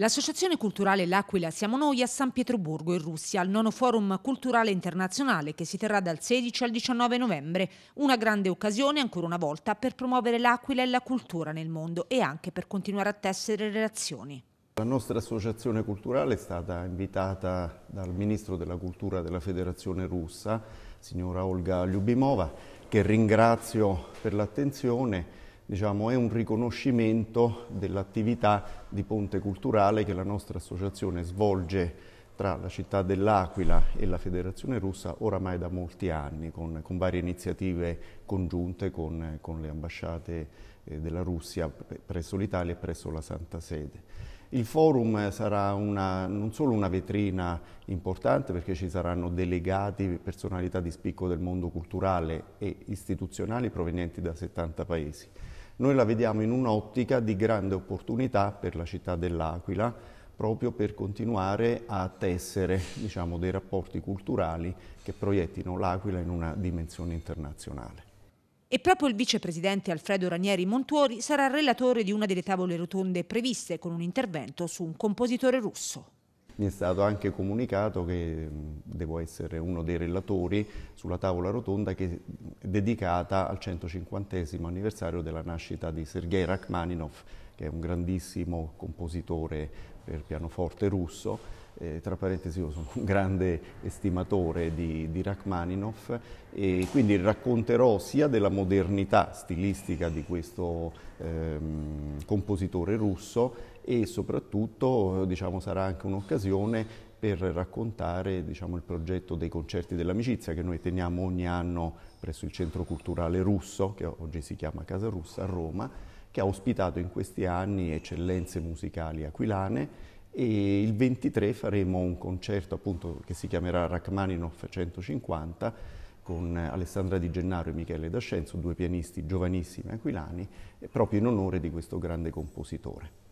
L'associazione culturale L'Aquila Siamo Noi a San Pietroburgo in Russia, al nono forum culturale internazionale che si terrà dal 16 al 19 novembre. Una grande occasione ancora una volta per promuovere l'Aquila e la cultura nel mondo e anche per continuare a tessere relazioni. La nostra associazione culturale è stata invitata dal Ministro della Cultura della Federazione Russa, signora Olga Lyubimova, che ringrazio per l'attenzione diciamo, è un riconoscimento dell'attività di ponte culturale che la nostra associazione svolge tra la città dell'Aquila e la Federazione Russa oramai da molti anni, con, con varie iniziative congiunte con, con le ambasciate eh, della Russia presso l'Italia e presso la Santa Sede. Il forum sarà una, non solo una vetrina importante perché ci saranno delegati, personalità di spicco del mondo culturale e istituzionali provenienti da 70 paesi, noi la vediamo in un'ottica di grande opportunità per la città dell'Aquila, proprio per continuare a tessere diciamo, dei rapporti culturali che proiettino l'Aquila in una dimensione internazionale. E proprio il vicepresidente Alfredo Ranieri Montuori sarà relatore di una delle tavole rotonde previste con un intervento su un compositore russo mi è stato anche comunicato che devo essere uno dei relatori sulla tavola rotonda che è dedicata al 150 anniversario della nascita di Sergei Rachmaninov, che è un grandissimo compositore per pianoforte russo. Eh, tra parentesi io sono un grande estimatore di, di Rachmaninoff e quindi racconterò sia della modernità stilistica di questo ehm, compositore russo e soprattutto diciamo, sarà anche un'occasione per raccontare diciamo, il progetto dei concerti dell'amicizia che noi teniamo ogni anno presso il Centro Culturale Russo, che oggi si chiama Casa Russa a Roma, che ha ospitato in questi anni eccellenze musicali aquilane e il 23 faremo un concerto appunto che si chiamerà Rachmaninoff 150 con Alessandra Di Gennaro e Michele D'Ascenzo, due pianisti giovanissimi aquilani, proprio in onore di questo grande compositore.